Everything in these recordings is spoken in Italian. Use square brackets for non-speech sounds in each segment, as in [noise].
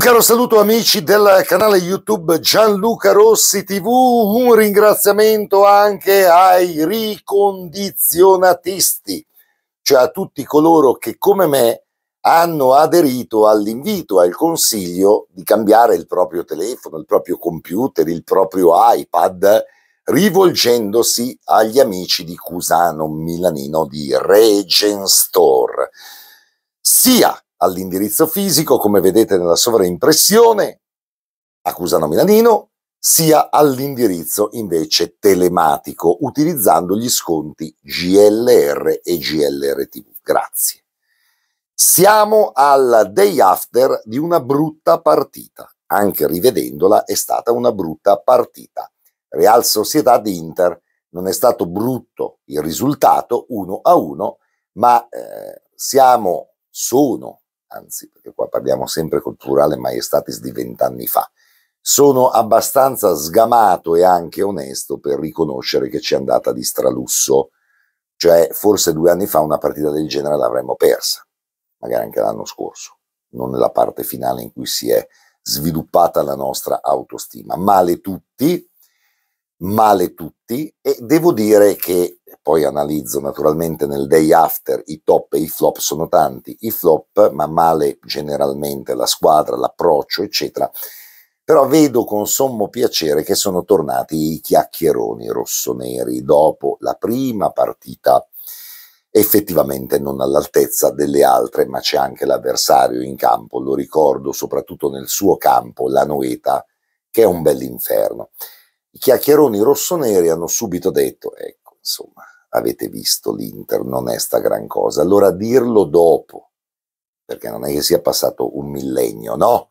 Un caro saluto amici del canale YouTube Gianluca Rossi TV, un ringraziamento anche ai ricondizionatisti, cioè a tutti coloro che come me hanno aderito all'invito, al consiglio di cambiare il proprio telefono, il proprio computer, il proprio iPad, rivolgendosi agli amici di Cusano Milanino di Regenstore. Sia all'indirizzo fisico, come vedete nella sovraimpressione, accusano Milanino, sia all'indirizzo invece telematico, utilizzando gli sconti GLR e GLR TV. Grazie. Siamo al day after di una brutta partita. Anche rivedendola è stata una brutta partita. Real Società di Inter non è stato brutto il risultato 1 a 1, ma eh, siamo, sono anzi, perché qua parliamo sempre col plurale maestatis di vent'anni fa, sono abbastanza sgamato e anche onesto per riconoscere che ci è andata di stralusso, cioè forse due anni fa una partita del genere l'avremmo persa, magari anche l'anno scorso, non nella parte finale in cui si è sviluppata la nostra autostima. Male tutti, male tutti e devo dire che poi analizzo naturalmente nel day after i top e i flop sono tanti, i flop ma male generalmente la squadra, l'approccio eccetera, però vedo con sommo piacere che sono tornati i chiacchieroni rossoneri dopo la prima partita effettivamente non all'altezza delle altre, ma c'è anche l'avversario in campo, lo ricordo soprattutto nel suo campo, la Noeta, che è un bell'inferno. I chiacchieroni rossoneri hanno subito detto, ecco, insomma, avete visto, l'Inter non è sta gran cosa. Allora dirlo dopo, perché non è che sia passato un millennio, no?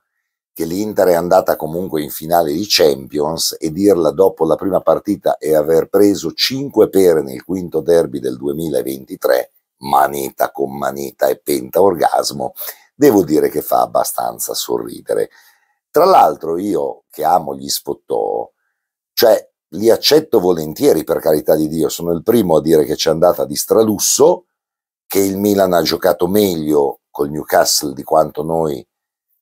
Che l'Inter è andata comunque in finale di Champions e dirla dopo la prima partita e aver preso 5 pere nel quinto derby del 2023, manita con manita e penta orgasmo, devo dire che fa abbastanza sorridere. Tra l'altro io che amo gli spottò, cioè li accetto volentieri per carità di Dio, sono il primo a dire che c'è andata di stralusso, che il Milan ha giocato meglio col Newcastle di quanto noi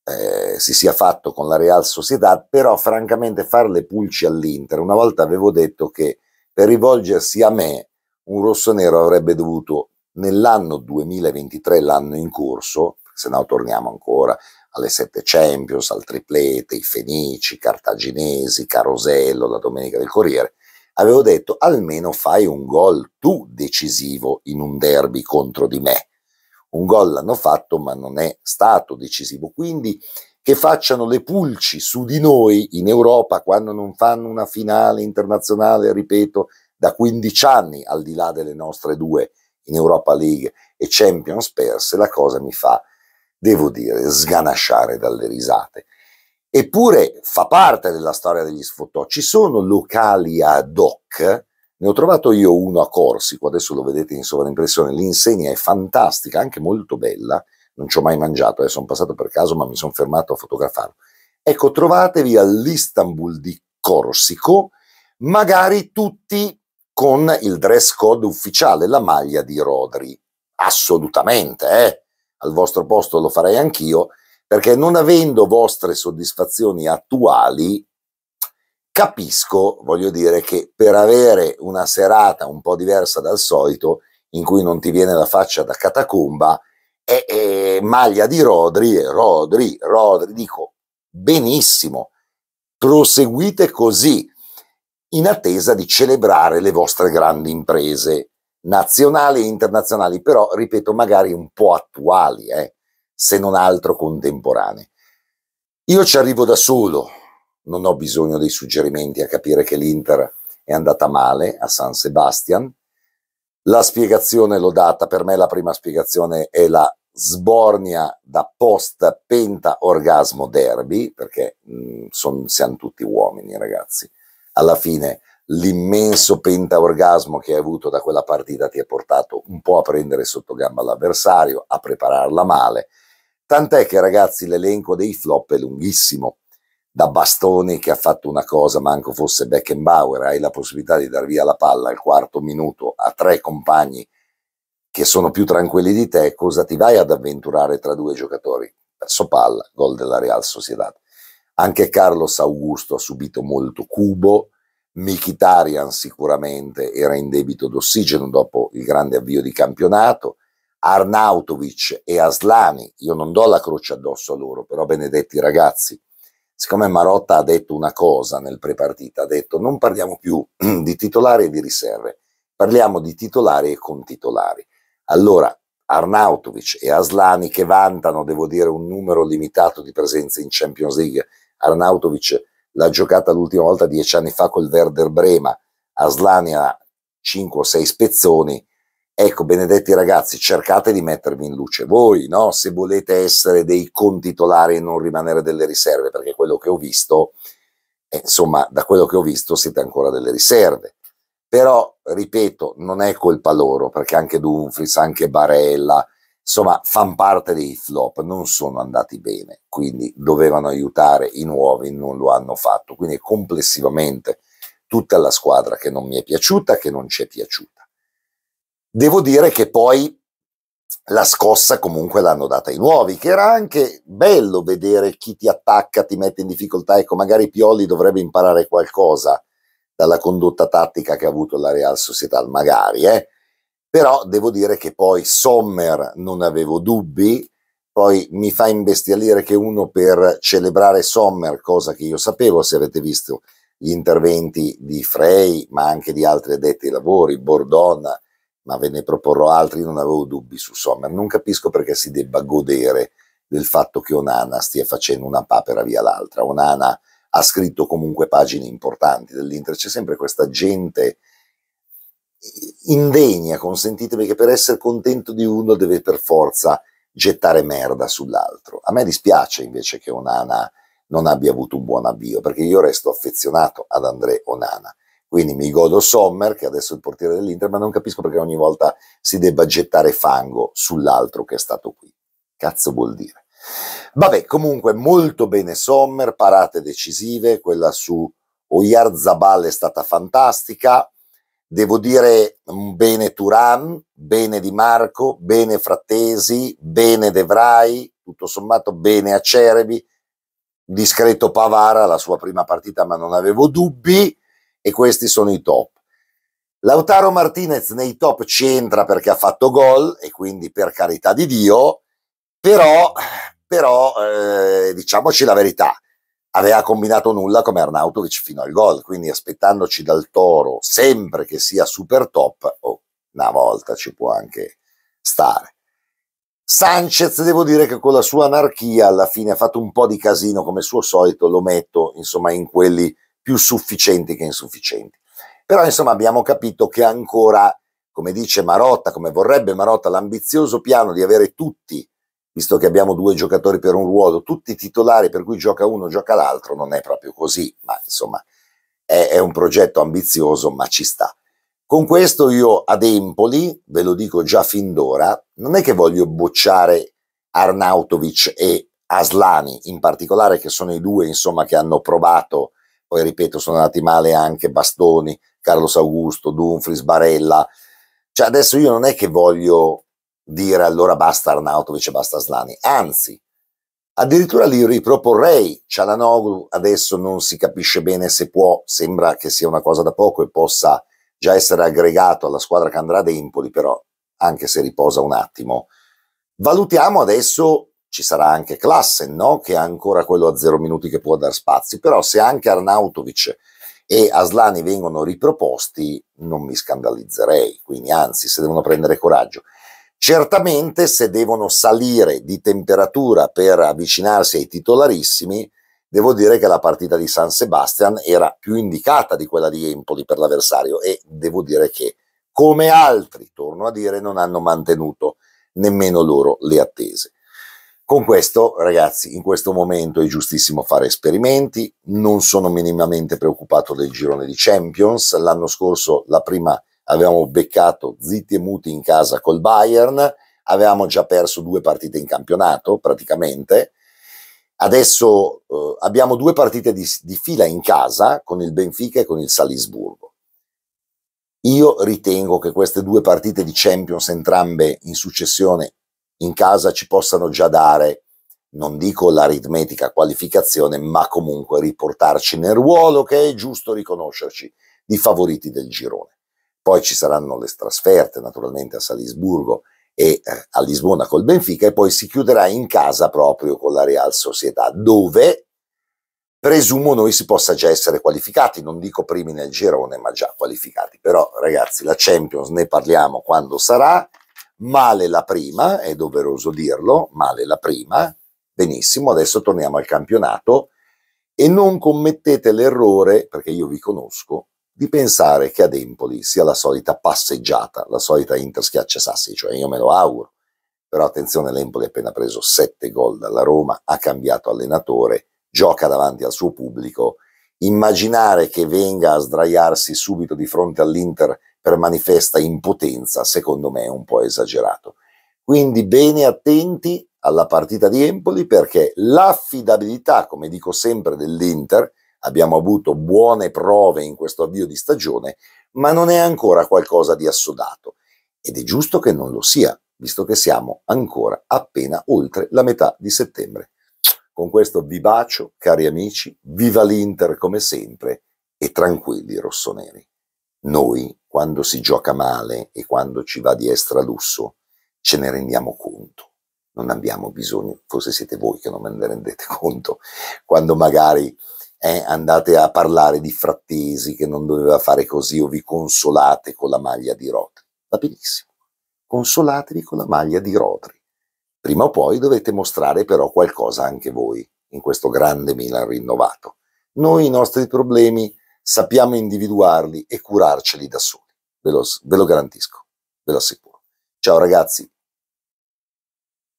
eh, si sia fatto con la Real Sociedad, però francamente fare le pulci all'Inter, una volta avevo detto che per rivolgersi a me un rossonero avrebbe dovuto nell'anno 2023, l'anno in corso, se no torniamo ancora alle sette Champions, al triplete, i Fenici, i Cartaginesi, Carosello, la Domenica del Corriere, avevo detto almeno fai un gol tu decisivo in un derby contro di me. Un gol l'hanno fatto ma non è stato decisivo, quindi che facciano le pulci su di noi in Europa quando non fanno una finale internazionale, ripeto, da 15 anni al di là delle nostre due in Europa League e Champions perse, la cosa mi fa devo dire, sganasciare dalle risate. Eppure fa parte della storia degli sfotò. Ci sono locali ad hoc, ne ho trovato io uno a Corsico, adesso lo vedete in sovraimpressione, l'insegna è fantastica, anche molto bella, non ci ho mai mangiato, eh, sono passato per caso ma mi sono fermato a fotografarlo. Ecco, trovatevi all'Istanbul di Corsico, magari tutti con il dress code ufficiale, la maglia di Rodri. Assolutamente, eh? al vostro posto lo farei anch'io, perché non avendo vostre soddisfazioni attuali, capisco, voglio dire, che per avere una serata un po' diversa dal solito, in cui non ti viene la faccia da catacomba, è, è maglia di Rodri, Rodri, Rodri, dico benissimo, proseguite così, in attesa di celebrare le vostre grandi imprese nazionali e internazionali, però ripeto, magari un po' attuali, eh, se non altro contemporanee. Io ci arrivo da solo, non ho bisogno dei suggerimenti a capire che l'Inter è andata male a San Sebastian. La spiegazione l'ho data, per me la prima spiegazione è la sbornia da post penta orgasmo derby, perché mh, mm, son, siamo tutti uomini ragazzi. Alla fine l'immenso pentaorgasmo che hai avuto da quella partita ti ha portato un po' a prendere sotto gamba l'avversario, a prepararla male. Tant'è che ragazzi l'elenco dei flop è lunghissimo. Da Bastoni che ha fatto una cosa, manco fosse Beckenbauer, hai la possibilità di dar via la palla al quarto minuto a tre compagni che sono più tranquilli di te, cosa ti vai ad avventurare tra due giocatori? Perso palla, gol della Real Sociedad. Anche Carlos Augusto ha subito molto cubo, Michitarian sicuramente era in debito d'ossigeno dopo il grande avvio di campionato, Arnautovic e Aslani, io non do la croce addosso a loro, però benedetti ragazzi, siccome Marotta ha detto una cosa nel prepartita, ha detto non parliamo più [clears throat] di titolari e di riserve, parliamo di titolari e con titolari. Allora, Arnautovic e Aslani che vantano, devo dire, un numero limitato di presenze in Champions League, Arnautovic l'ha giocata l'ultima volta dieci anni fa col Werder Brema, a Slania 5 o 6 spezzoni. Ecco, benedetti ragazzi, cercate di mettervi in luce voi, no? se volete essere dei contitolari e non rimanere delle riserve, perché quello che ho visto, eh, insomma, da quello che ho visto siete ancora delle riserve. Però, ripeto, non è colpa loro, perché anche Dumfries, anche Barella, insomma, fan parte dei flop, non sono andati bene, quindi dovevano aiutare i nuovi, non lo hanno fatto. Quindi complessivamente tutta la squadra che non mi è piaciuta, che non ci è piaciuta. Devo dire che poi la scossa comunque l'hanno data i nuovi, che era anche bello vedere chi ti attacca, ti mette in difficoltà, ecco, magari Pioli dovrebbe imparare qualcosa dalla condotta tattica che ha avuto la Real Sociedad, magari, eh? però devo dire che poi Sommer non avevo dubbi, poi mi fa imbestialire che uno per celebrare Sommer, cosa che io sapevo se avete visto gli interventi di Frey, ma anche di altri addetti ai lavori, Bordona, ma ve ne proporrò altri, non avevo dubbi su Sommer, non capisco perché si debba godere del fatto che Onana stia facendo una papera via l'altra, Onana ha scritto comunque pagine importanti dell'Inter, c'è sempre questa gente indegna, consentitemi, che per essere contento di uno deve per forza gettare merda sull'altro. A me dispiace invece che Onana non abbia avuto un buon avvio, perché io resto affezionato ad André Onana. Quindi mi godo Sommer, che adesso è il portiere dell'Inter, ma non capisco perché ogni volta si debba gettare fango sull'altro che è stato qui. Cazzo vuol dire? Vabbè, comunque molto bene Sommer, parate decisive, quella su Oyarzabal è stata fantastica, Devo dire mm, bene Turan, bene Di Marco, bene Frattesi, bene De tutto sommato bene Acerbi, discreto Pavara la sua prima partita ma non avevo dubbi e questi sono i top. Lautaro Martinez nei top c'entra perché ha fatto gol e quindi per carità di Dio, però, però eh, diciamoci la verità, aveva combinato nulla come Arnautovic fino al gol, quindi aspettandoci dal Toro sempre che sia super top, oh, una volta ci può anche stare. Sanchez devo dire che con la sua anarchia alla fine ha fatto un po' di casino come suo solito, lo metto insomma in quelli più sufficienti che insufficienti. Però insomma abbiamo capito che ancora, come dice Marotta, come vorrebbe Marotta, l'ambizioso piano di avere tutti visto che abbiamo due giocatori per un ruolo, tutti titolari per cui gioca uno, gioca l'altro, non è proprio così, ma insomma è, è un progetto ambizioso, ma ci sta. Con questo io ad Empoli, ve lo dico già fin d'ora, non è che voglio bocciare Arnautovic e Aslani in particolare, che sono i due insomma, che hanno provato, poi ripeto sono andati male anche Bastoni, Carlos Augusto, Dumfries, Barella, cioè adesso io non è che voglio dire allora basta Arnautovic e basta Slani, anzi, addirittura li riproporrei, Cialanoglu adesso non si capisce bene se può, sembra che sia una cosa da poco e possa già essere aggregato alla squadra che andrà ad Empoli, però anche se riposa un attimo. Valutiamo adesso, ci sarà anche Klassen, no? che è ancora quello a zero minuti che può dar spazi, però se anche Arnautovic e Aslani vengono riproposti non mi scandalizzerei, quindi anzi se devono prendere coraggio. Certamente se devono salire di temperatura per avvicinarsi ai titolarissimi, devo dire che la partita di San Sebastian era più indicata di quella di Empoli per l'avversario e devo dire che, come altri, torno a dire, non hanno mantenuto nemmeno loro le attese. Con questo, ragazzi, in questo momento è giustissimo fare esperimenti, non sono minimamente preoccupato del girone di Champions, l'anno scorso la prima avevamo beccato zitti e muti in casa col Bayern, avevamo già perso due partite in campionato praticamente. Adesso eh, abbiamo due partite di, di fila in casa con il Benfica e con il Salisburgo. Io ritengo che queste due partite di Champions, entrambe in successione in casa, ci possano già dare, non dico l'aritmetica qualificazione, ma comunque riportarci nel ruolo che è giusto riconoscerci di favoriti del girone poi ci saranno le trasferte naturalmente a Salisburgo e eh, a Lisbona col Benfica e poi si chiuderà in casa proprio con la Real Società dove presumo noi si possa già essere qualificati, non dico primi nel girone ma già qualificati, però ragazzi la Champions ne parliamo quando sarà, male la prima, è doveroso dirlo, male la prima, benissimo, adesso torniamo al campionato e non commettete l'errore, perché io vi conosco, di pensare che ad Empoli sia la solita passeggiata, la solita Inter schiaccia sassi, cioè io me lo auguro. Però attenzione, l'Empoli ha appena preso 7 gol dalla Roma, ha cambiato allenatore, gioca davanti al suo pubblico. Immaginare che venga a sdraiarsi subito di fronte all'Inter per manifesta impotenza, secondo me è un po' esagerato. Quindi bene attenti alla partita di Empoli perché l'affidabilità, come dico sempre, dell'Inter, Abbiamo avuto buone prove in questo avvio di stagione, ma non è ancora qualcosa di assodato. Ed è giusto che non lo sia, visto che siamo ancora appena oltre la metà di settembre. Con questo vi bacio, cari amici, viva l'Inter come sempre e tranquilli rossoneri. Noi, quando si gioca male e quando ci va di estralusso, ce ne rendiamo conto. Non abbiamo bisogno, forse siete voi che non me ne rendete conto, quando magari eh, andate a parlare di Frattesi che non doveva fare così o vi consolate con la maglia di Rotri. Va benissimo, consolatevi con la maglia di Rotri. Prima o poi dovete mostrare però qualcosa anche voi in questo grande Milan rinnovato. Noi i nostri problemi sappiamo individuarli e curarceli da soli, ve lo, ve lo garantisco, ve lo assicuro. Ciao ragazzi,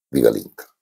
viva l'Inter!